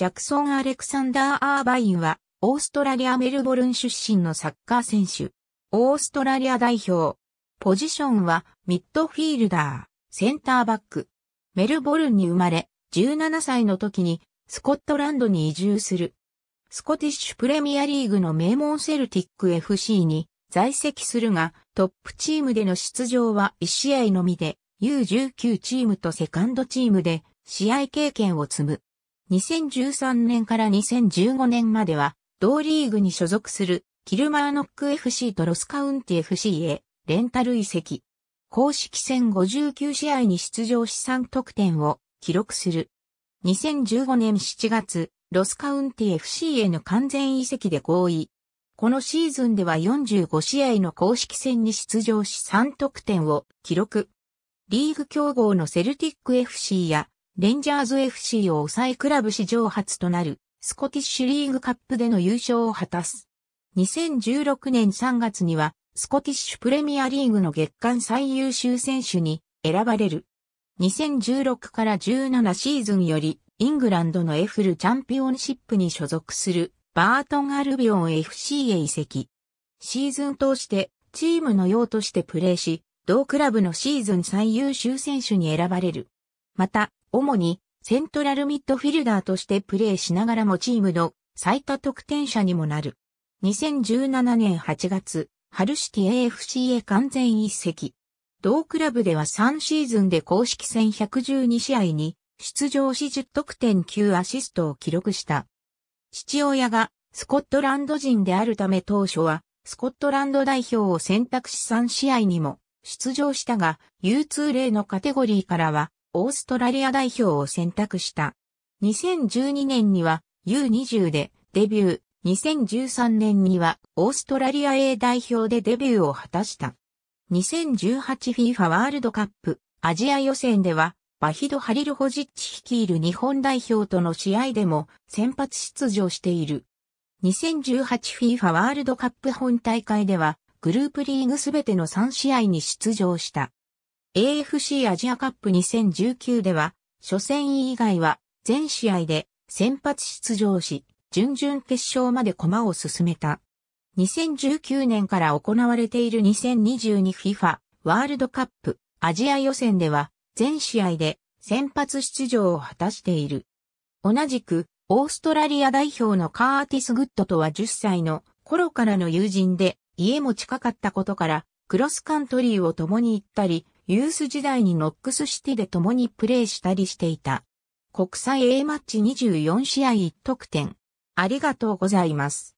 ジャクソン・アレクサンダー・アーバインは、オーストラリア・メルボルン出身のサッカー選手。オーストラリア代表。ポジションは、ミッドフィールダー、センターバック。メルボルンに生まれ、17歳の時に、スコットランドに移住する。スコティッシュプレミアリーグの名門セルティック FC に在籍するが、トップチームでの出場は1試合のみで、U19 チームとセカンドチームで試合経験を積む。2013年から2015年までは、同リーグに所属するキルマーノック FC とロスカウンティ FC へレンタル移籍。公式戦59試合に出場し3得点を記録する。2015年7月、ロスカウンティ FC への完全移籍で合意。このシーズンでは45試合の公式戦に出場し3得点を記録。リーグ競合のセルティック FC やレンジャーズ FC を抑えクラブ史上初となるスコティッシュリーグカップでの優勝を果たす。2016年3月にはスコティッシュプレミアリーグの月間最優秀選手に選ばれる。2016から17シーズンよりイングランドのエフルチャンピオンシップに所属するバートン・アルビオン FC へ移籍。シーズン通してチームの用としてプレーし、同クラブのシーズン最優秀選手に選ばれる。また、主にセントラルミッドフィルダーとしてプレーしながらもチームの最多得点者にもなる。2017年8月、ハルシティ AFC へ完全一席。同クラブでは3シーズンで公式戦112試合に出場し10得点9アシストを記録した。父親がスコットランド人であるため当初はスコットランド代表を選択し3試合にも出場したが U2 例のカテゴリーからはオーストラリア代表を選択した。2012年には U20 でデビュー、2013年にはオーストラリア A 代表でデビューを果たした。2018FIFA ワールドカップアジア予選ではバヒド・ハリルホジッチ率いる日本代表との試合でも先発出場している。2018FIFA ワールドカップ本大会ではグループリーグすべての3試合に出場した。AFC アジアカップ2019では、初戦以外は全試合で先発出場し、準々決勝まで駒を進めた。2019年から行われている 2022FIFA ワールドカップアジア予選では全試合で先発出場を果たしている。同じくオーストラリア代表のカーティス・グッドとは10歳の頃からの友人で家も近かったことからクロスカントリーを共に行ったりユース時代にノックスシティで共にプレーしたりしていた。国際 A マッチ24試合1得点。ありがとうございます。